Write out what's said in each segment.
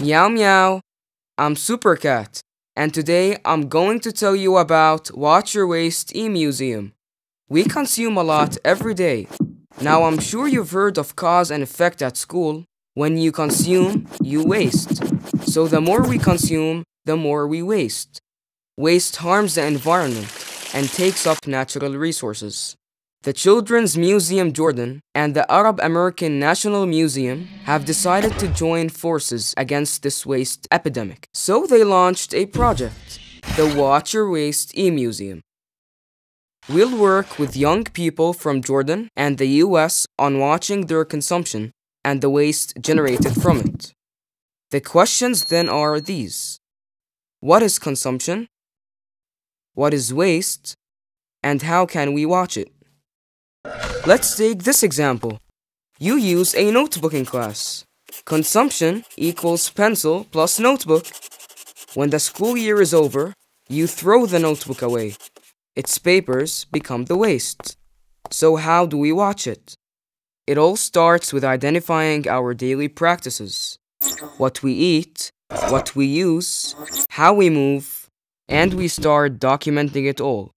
Meow meow, I'm Supercat, and today I'm going to tell you about Watch Your Waste e-Museum. We consume a lot every day. Now I'm sure you've heard of cause and effect at school. When you consume, you waste. So the more we consume, the more we waste. Waste harms the environment and takes up natural resources. The Children's Museum Jordan and the Arab American National Museum have decided to join forces against this waste epidemic. So they launched a project, the Watch Your Waste e-Museum. We'll work with young people from Jordan and the US on watching their consumption and the waste generated from it. The questions then are these. What is consumption? What is waste? And how can we watch it? Let's take this example. You use a notebook in class. Consumption equals pencil plus notebook. When the school year is over, you throw the notebook away. Its papers become the waste. So how do we watch it? It all starts with identifying our daily practices. What we eat, what we use, how we move, and we start documenting it all.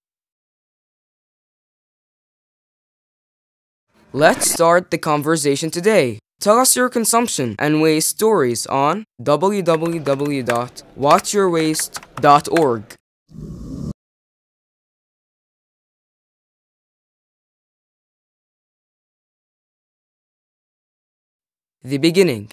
Let's start the conversation today. Tell us your consumption and waste stories on www.watchyourwaste.org. The beginning.